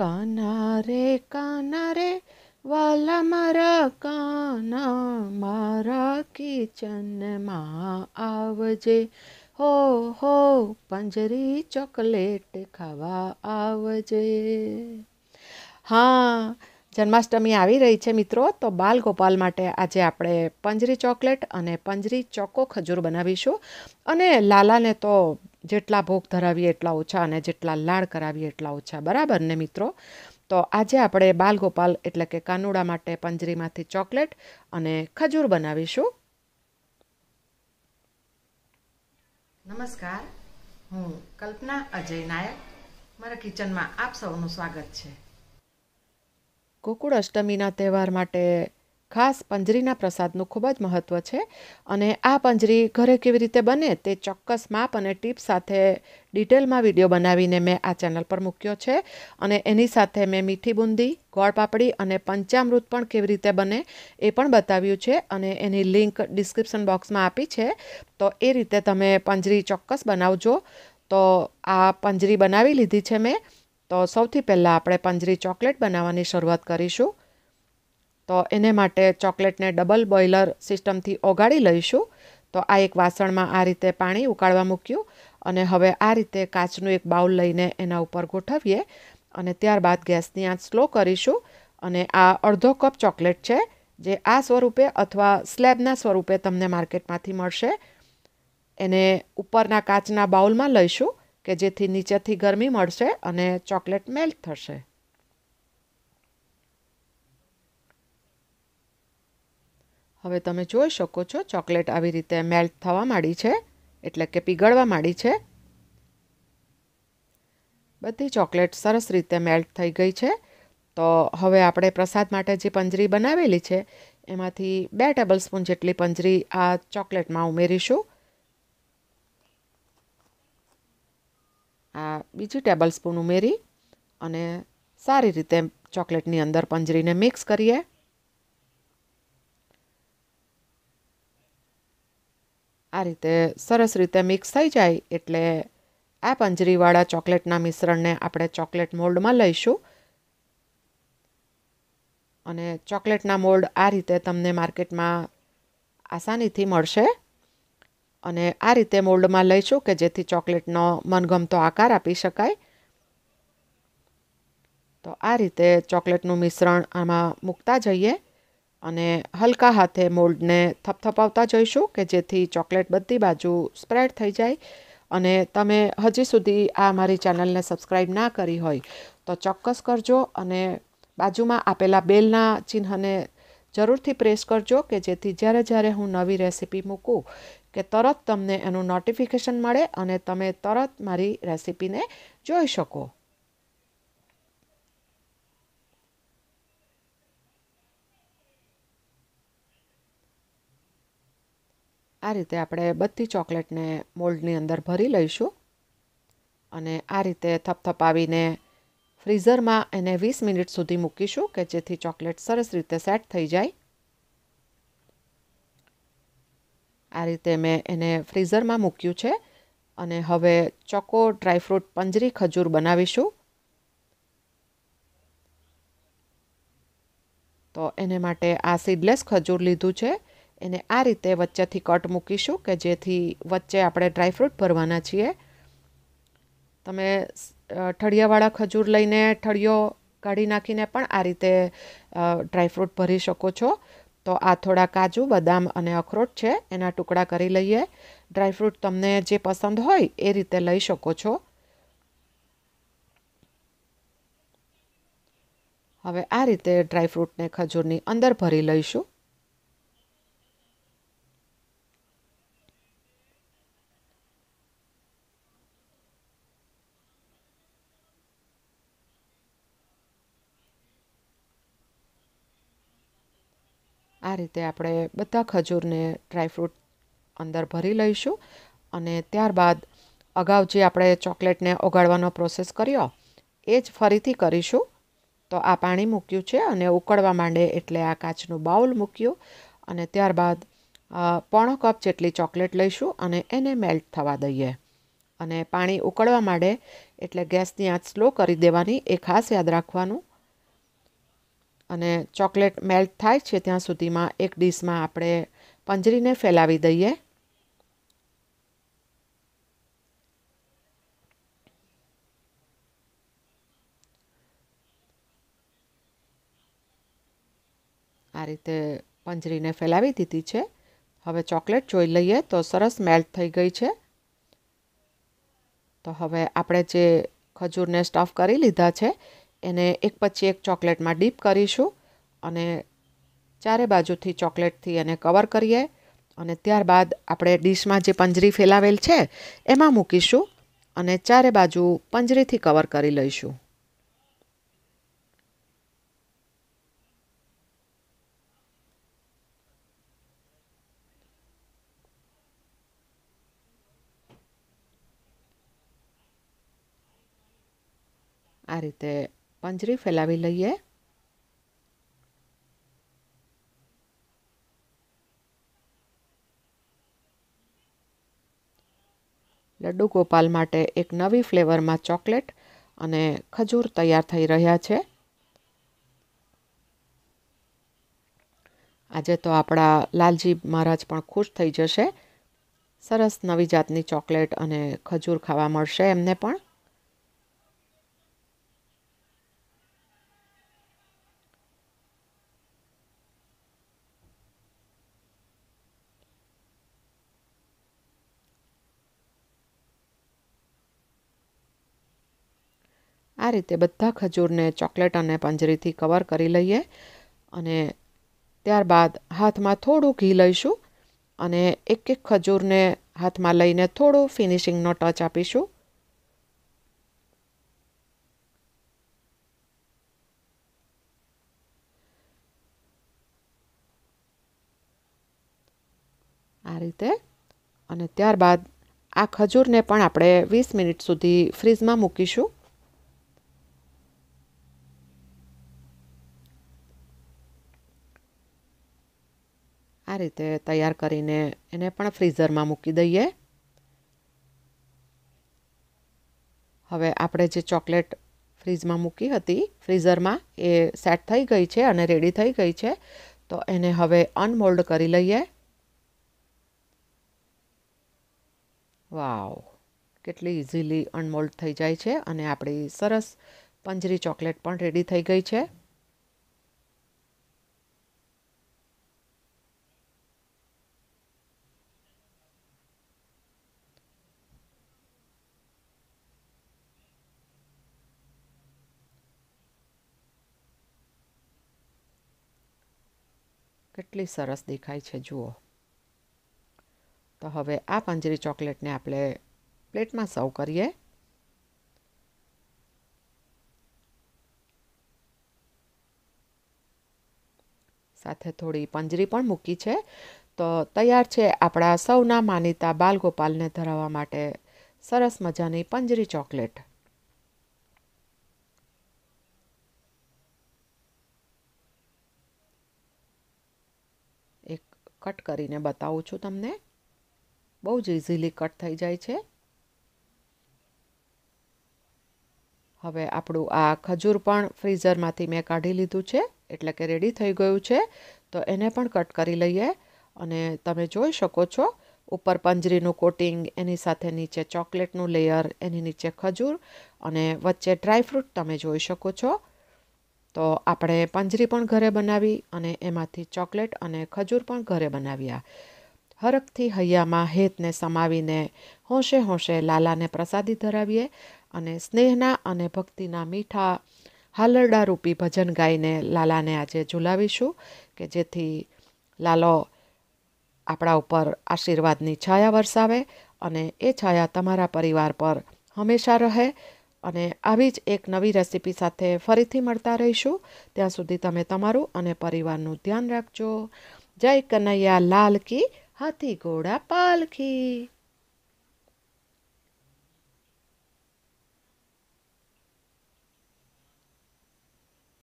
કાના રે કાના રે વાલા મારા કાના મારા કિચનમાં આવજે હો હો પંજરી ચોકલેટ ખાવા આવજે હા જન્માષ્ટમી આવી રહી છે મિત્રો તો બાલ ગોપાલ માટે આજે આપણે પંજરી ચોકલેટ અને પંજરી ચોકો ખજૂર બનાવીશું અને લાલાને તો જેટલા ભોગ ધરાવીએ એટલા ઓછા અને જેટલા લાડ કરાવીએ એટલા ઓછા બરાબર ને મિત્રો તો આજે આપણે બાલગોપાલ એટલે કે કાનુડા માટે પંજરીમાંથી ચોકલેટ અને ખજૂર બનાવીશું નમસ્કાર હું કલ્પના અજય નાયક મારા કિચનમાં આપ સૌનું સ્વાગત છે ગોકુળ અષ્ટમીના તહેવાર માટે ખાસ પંજરીના પ્રસાદનું ખૂબ જ મહત્ત્વ છે અને આ પંજરી ઘરે કેવી રીતે બને તે ચોક્કસ માપ અને ટીપ સાથે ડિટેલમાં વિડીયો બનાવીને મેં આ ચેનલ પર મૂક્યો છે અને એની સાથે મેં મીઠી બુંદી ગોળપાપડી અને પંચામૃત પણ કેવી રીતે બને એ પણ બતાવ્યું છે અને એની લિંક ડિસ્ક્રિપ્શન બોક્સમાં આપી છે તો એ રીતે તમે પંજરી ચોક્કસ બનાવજો તો આ પંજરી બનાવી લીધી છે મેં તો સૌથી પહેલાં આપણે પંજરી ચોકલેટ બનાવવાની શરૂઆત કરીશું તો એને માટે ચોકલેટને ડબલ બોઇલર સિસ્ટમથી ઓગાળી લઈશું તો આ એક વાસણમાં આ રીતે પાણી ઉકાળવા મૂક્યું અને હવે આ રીતે કાચનું એક બાઉલ લઈને એના ઉપર ગોઠવીએ અને ત્યારબાદ ગેસની આંચ સ્લો કરીશું અને આ અડધો કપ ચોકલેટ છે જે આ સ્વરૂપે અથવા સ્લેબના સ્વરૂપે તમને માર્કેટમાંથી મળશે એને ઉપરના કાચના બાઉલમાં લઈશું કે જેથી નીચેથી ગરમી મળશે અને ચોકલેટ મેલ્ટ થશે હવે તમે જોઈ શકો છો ચોકલેટ આવી રીતે મેલ્ટ થવા માંડી છે એટલે કે પીગળવા માંડી છે બધી ચોકલેટ સરસ રીતે મેલ્ટ થઈ ગઈ છે તો હવે આપણે પ્રસાદ માટે જે પંજરી બનાવેલી છે એમાંથી બે ટેબલ સ્પૂન જેટલી પંજરી આ ચોકલેટમાં ઉમેરીશું આ બીજી ટેબલ સ્પૂન ઉમેરી અને સારી રીતે ચોકલેટની અંદર પંજરીને મિક્સ કરીએ આ રીતે સરસ રીતે મિક્સ થઈ જાય એટલે આ પંજરીવાળા ચોકલેટના મિશ્રણને આપણે ચોકલેટ મોલ્ડમાં લઈશું અને ચોકલેટના મોલ્ડ આ રીતે તમને માર્કેટમાં આસાનીથી મળશે અને આ રીતે મોલ્ડમાં લઈશું કે જેથી ચોકલેટનો મનગમતો આકાર આપી શકાય તો આ રીતે ચોકલેટનું મિશ્રણ આમાં મૂકતા જઈએ અને હલકા હાથે મોલ્ડને થપથપાવતા જઈશું કે જેથી ચોકલેટ બધી બાજુ સ્પ્રેડ થઈ જાય અને તમે હજી સુધી આ મારી ચેનલને સબસ્ક્રાઈબ ના કરી હોય તો ચોક્કસ કરજો અને બાજુમાં આપેલા બેલના ચિહ્નને જરૂરથી પ્રેસ કરજો કે જેથી જ્યારે જ્યારે હું નવી રેસીપી મૂકું કે તરત તમને એનું નોટિફિકેશન મળે અને તમે તરત મારી રેસીપીને જોઈ શકો આ રીતે આપણે બધી ચોકલેટને મોલ્ડની અંદર ભરી લઈશું અને આ રીતે થપથપાવીને ફ્રીઝરમાં એને વીસ મિનિટ સુધી મૂકીશું કે જેથી ચોકલેટ સરસ રીતે સેટ થઈ જાય આ રીતે મેં એને ફ્રીઝરમાં મૂક્યું છે અને હવે ચોકો ડ્રાયફ્રૂટ પંજરી ખજૂર બનાવીશું તો એને માટે આ સીડલેસ ખજૂર લીધું છે એને આ રીતે વચ્ચેથી કટ મૂકીશું કે જેથી વચ્ચે આપણે ડ્રાયફ્રૂટ ભરવાના છીએ તમે ઠળિયાવાળા ખજૂર લઈને ઠળિયો કાઢી નાખીને પણ આ રીતે ડ્રાયફ્રૂટ ભરી શકો છો તો આ થોડા કાજુ બદામ અને અખરોટ છે એના ટુકડા કરી લઈએ ડ્રાયફ્રૂટ તમને જે પસંદ હોય એ રીતે લઈ શકો છો હવે આ રીતે ડ્રાયફ્રૂટને ખજૂરની અંદર ભરી લઈશું આ રીતે આપણે બધા ખજૂરને ડ્રાયફ્રૂટ અંદર ભરી લઈશું અને ત્યારબાદ અગાઉ જે આપણે ચોકલેટને ઓગાળવાનો પ્રોસેસ કર્યો એ જ ફરીથી કરીશું તો આ પાણી મૂક્યું છે અને ઉકળવા માંડે એટલે આ કાચનું બાઉલ મૂક્યું અને ત્યારબાદ પોણો કપ જેટલી ચોકલેટ લઈશું અને એને મેલ્ટ થવા દઈએ અને પાણી ઉકળવા માંડે એટલે ગેસની આંચ સ્લો કરી દેવાની એ ખાસ યાદ રાખવાનું અને ચોકલેટ મેલ્ટ થાય છે ત્યાં સુધીમાં એક ડીશમાં આપણે પંજરીને ફેલાવી દઈએ આ રીતે પંજરીને ફેલાવી દીધી છે હવે ચોકલેટ જોઈ લઈએ તો સરસ મેલ્ટ થઈ ગઈ છે તો હવે આપણે જે ખજૂરને સ્ટફ કરી લીધા છે એને એક પછી એક ચોકલેટમાં ડીપ કરીશું અને ચારે બાજુથી ચોકલેટથી એને કવર કરીએ અને ત્યારબાદ આપણે ડીશમાં જે પંજરી ફેલાવેલ છે એમાં મૂકીશું અને ચારે બાજુ પંજરીથી કવર કરી લઈશું આ રીતે પંજરી ફેલાવી લઈએ લડ્ડુ ગોપાલ માટે એક નવી ફ્લેવરમાં ચોકલેટ અને ખજૂર તૈયાર થઈ રહ્યા છે આજે તો આપણા લાલજી મહારાજ પણ ખુશ થઈ જશે સરસ નવી જાતની ચોકલેટ અને ખજૂર ખાવા મળશે એમને પણ આ રીતે બધા ખજૂરને ચોકલેટ અને પંજરીથી કવર કરી લઈએ અને ત્યારબાદ હાથમાં થોડું ઘી લઈશું અને એક એક ખજૂરને હાથમાં લઈને થોડો ફિનિશિંગનો ટચ આપીશું આ રીતે અને ત્યારબાદ આ ખજૂરને પણ આપણે વીસ મિનિટ સુધી ફ્રીજમાં મૂકીશું આ રીતે તૈયાર કરીને એને પણ ફ્રીઝરમાં મૂકી દઈએ હવે આપણે જે ચોકલેટ ફ્રીજમાં મૂકી હતી ફ્રીઝરમાં એ સેટ થઈ ગઈ છે અને રેડી થઈ ગઈ છે તો એને હવે અનમોલ્ડ કરી લઈએ વાવ કેટલી ઇઝીલી અનમોલ્ડ થઈ જાય છે અને આપણી સરસ પંજરી ચોકલેટ પણ રેડી થઈ ગઈ છે કેટલી સરસ દેખાય છે જુઓ તો હવે આ પંજરી ચોકલેટને આપણે પ્લેટમાં સર્વ કરીએ સાથે થોડી પંજરી પણ મૂકી છે તો તૈયાર છે આપણા સૌના માનીતા બાલગોપાલને ધરાવવા માટે સરસ મજાની પંજરી ચોકલેટ કટ કરીને બતાવું છું તમને બહુ જ ઇઝીલી કટ થઈ જાય છે હવે આપણું આ ખજૂર પણ ફ્રીઝરમાંથી મેં કાઢી લીધું છે એટલે કે રેડી થઈ ગયું છે તો એને પણ કટ કરી લઈએ અને તમે જોઈ શકો છો ઉપર પંજરીનું કોટિંગ એની સાથે નીચે ચોકલેટનું લેયર એની નીચે ખજૂર અને વચ્ચે ડ્રાયફ્રૂટ તમે જોઈ શકો છો તો આપણે પંજરી પણ ઘરે બનાવી અને એમાંથી ચોકલેટ અને ખજૂર પણ ઘરે બનાવ્યા હરખથી હૈયામાં હેતને સમાવીને હોંશે હોંશે લાલાને પ્રસાદી ધરાવીએ અને સ્નેહના અને ભક્તિના મીઠા હાલરડા રૂપી ભજન ગાઈને લાલાને આજે ઝુલાવીશું કે જેથી લાલો આપણા ઉપર આશીર્વાદની છાયા વરસાવે અને એ છાયા તમારા પરિવાર પર હંમેશા રહે અને આવી જ એક નવી રેસીપી સાથે ફરીથી મળતા રહીશું ત્યાં સુધી તમે તમારું અને પરિવારનું ધ્યાન રાખજો જય કનૈયા લાલકી કી હાથી ઘોડા પાલખી